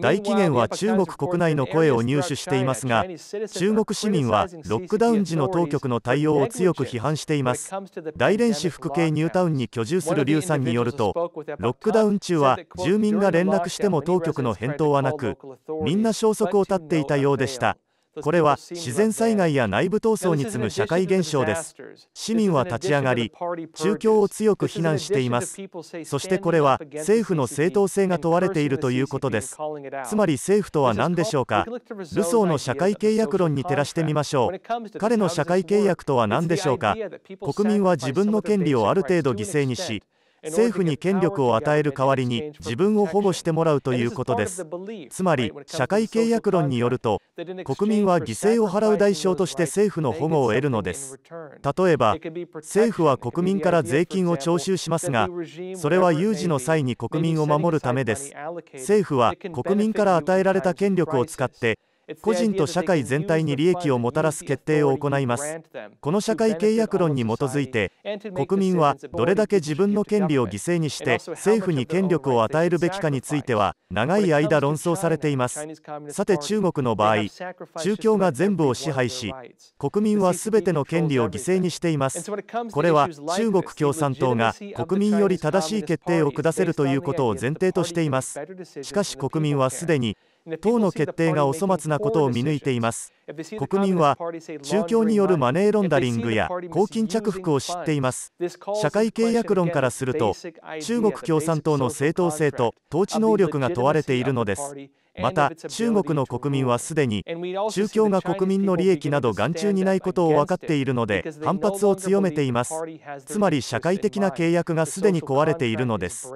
大紀元は中国国内の声を入手していますが中国市民はロックダウン時の当局の対応を強く批判しています大連市福系ニュータウンに居住する劉さんによるとロックダウン中は住民が連絡しても当局の返答はなくみんな消息を絶っていたようでしたこれは自然災害や内部闘争に次ぐ社会現象です市民は立ち上がり中共を強く非難していますそしてこれは政府の正当性が問われているということですつまり政府とは何でしょうかルソーの社会契約論に照らしてみましょう彼の社会契約とは何でしょうか国民は自分の権利をある程度犠牲にし政府に権力を与える代わりに自分を保護してもらうということですつまり社会契約論によると国民は犠牲を払う代償として政府の保護を得るのです例えば政府は国民から税金を徴収しますがそれは有事の際に国民を守るためです政府は国民から与えられた権力を使って個人と社会全体に利益をもたらす決定を行いますこの社会契約論に基づいて国民はどれだけ自分の権利を犠牲にして政府に権力を与えるべきかについては長い間論争されていますさて中国の場合宗教が全部を支配し国民は全ての権利を犠牲にしていますこれは中国共産党が国民より正しい決定を下せるということを前提としていますしかし国民はすでに党の決定がお粗末なことを見抜いています国民は中共によるマネーロンダリングや公金着服を知っています社会契約論からすると中国共産党の正当性と統治能力が問われているのですまた中国の国民はすでに中共が国民の利益など眼中にないことを分かっているので反発を強めていますつまり社会的な契約がすでに壊れているのです